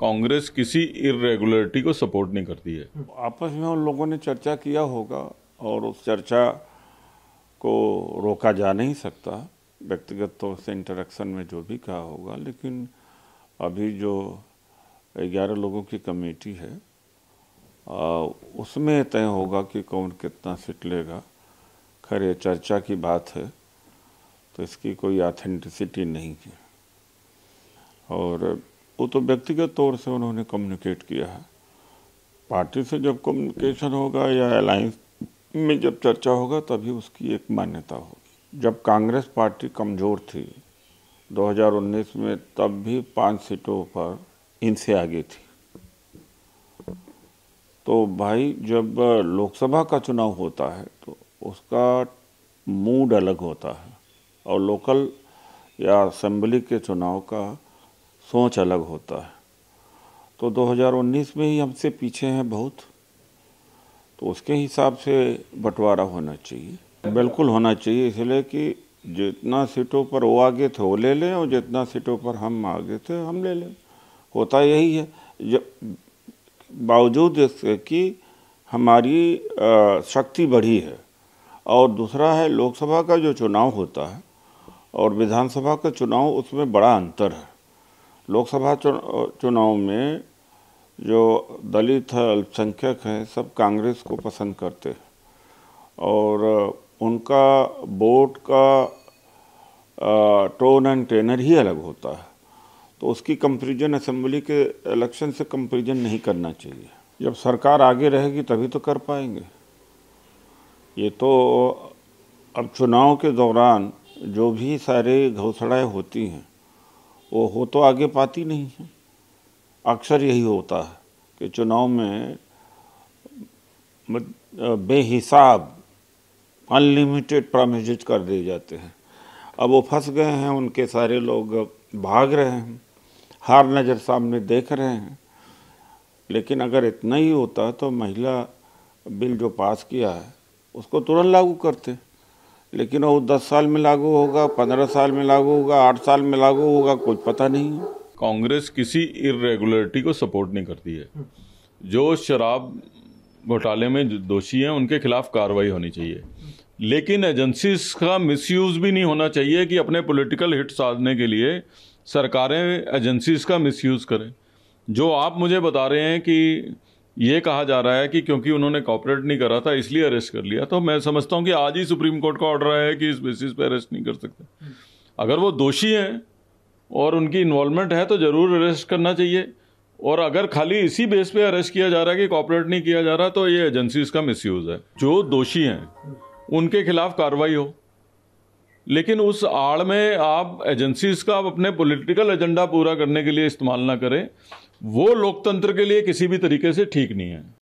कांग्रेस किसी इरेगुलरिटी को सपोर्ट नहीं करती है आपस में उन लोगों ने चर्चा किया होगा और उस चर्चा को रोका जा नहीं सकता व्यक्तिगत तौर से इंटरेक्शन में जो भी कहा होगा लेकिन अभी जो ग्यारह लोगों की कमेटी है आ, उसमें तय होगा कि कौन कितना सीट लेगा खैर ये चर्चा की बात है तो इसकी कोई ऑथेंटिसिटी नहीं है और वो तो व्यक्तिगत तौर से उन्होंने कम्युनिकेट किया है पार्टी से जब कम्युनिकेशन होगा या अलायंस में जब चर्चा होगा तभी उसकी एक मान्यता होगी जब कांग्रेस पार्टी कमज़ोर थी 2019 में तब भी पांच सीटों पर इनसे आगे थी तो भाई जब लोकसभा का चुनाव होता है तो उसका मूड अलग होता है और लोकल या असम्बली के चुनाव का सोच अलग होता है तो 2019 में ही हमसे पीछे हैं बहुत तो उसके हिसाब से बंटवारा होना चाहिए बिल्कुल होना चाहिए इसलिए कि जितना सीटों पर वो आगे थे वो ले लें और जितना सीटों पर हम आगे थे हम ले लें होता यही है जब बावजूद इसके कि हमारी शक्ति बढ़ी है और दूसरा है लोकसभा का जो चुनाव होता है और विधानसभा का चुनाव उसमें बड़ा अंतर है लोकसभा चुनाव में जो दलित अल्पसंख्यक हैं सब कांग्रेस को पसंद करते हैं और उनका वोट का टोन एंड टेनर ही अलग होता है तो उसकी कंपेरिजन असेंबली के इलेक्शन से कंपेरिजन नहीं करना चाहिए जब सरकार आगे रहेगी तभी तो कर पाएंगे ये तो अब चुनाव के दौरान जो भी सारे घोषणाएँ होती हैं वो हो तो आगे पाती नहीं है अक्सर यही होता है कि चुनाव में बेहिसाब अनलिमिटेड प्रायोजित कर दिए जाते हैं अब वो फंस गए हैं उनके सारे लोग भाग रहे हैं हार नज़र सामने देख रहे हैं लेकिन अगर इतना ही होता तो महिला बिल जो पास किया है उसको तुरंत लागू करते हैं लेकिन वो दस साल में लागू होगा पंद्रह साल में लागू होगा आठ साल में लागू होगा कुछ पता नहीं है कांग्रेस किसी इरेगुलरिटी को सपोर्ट नहीं करती है जो शराब घोटाले में दोषी हैं उनके खिलाफ कार्रवाई होनी चाहिए लेकिन एजेंसीज का मिसयूज भी नहीं होना चाहिए कि अपने पॉलिटिकल हिट साधने के लिए सरकारें एजेंसीज का मिसयूज करें जो आप मुझे बता रहे हैं कि ये कहा जा रहा है कि क्योंकि उन्होंने कॉपरेट नहीं करा था इसलिए अरेस्ट कर लिया तो मैं समझता हूँ कि आज ही सुप्रीम कोर्ट का ऑर्डर आया है कि इस बेसिस पे अरेस्ट नहीं कर सकते अगर वो दोषी हैं और उनकी इन्वॉल्वमेंट है तो ज़रूर अरेस्ट करना चाहिए और अगर खाली इसी बेस पे अरेस्ट किया जा रहा है कि कॉपरेट नहीं किया जा रहा तो ये एजेंसीज का मिसयूज़ है जो दोषी हैं उनके खिलाफ कार्रवाई हो लेकिन उस आड़ में आप एजेंसीज का आप अपने पॉलिटिकल एजेंडा पूरा करने के लिए इस्तेमाल ना करें वो लोकतंत्र के लिए किसी भी तरीके से ठीक नहीं है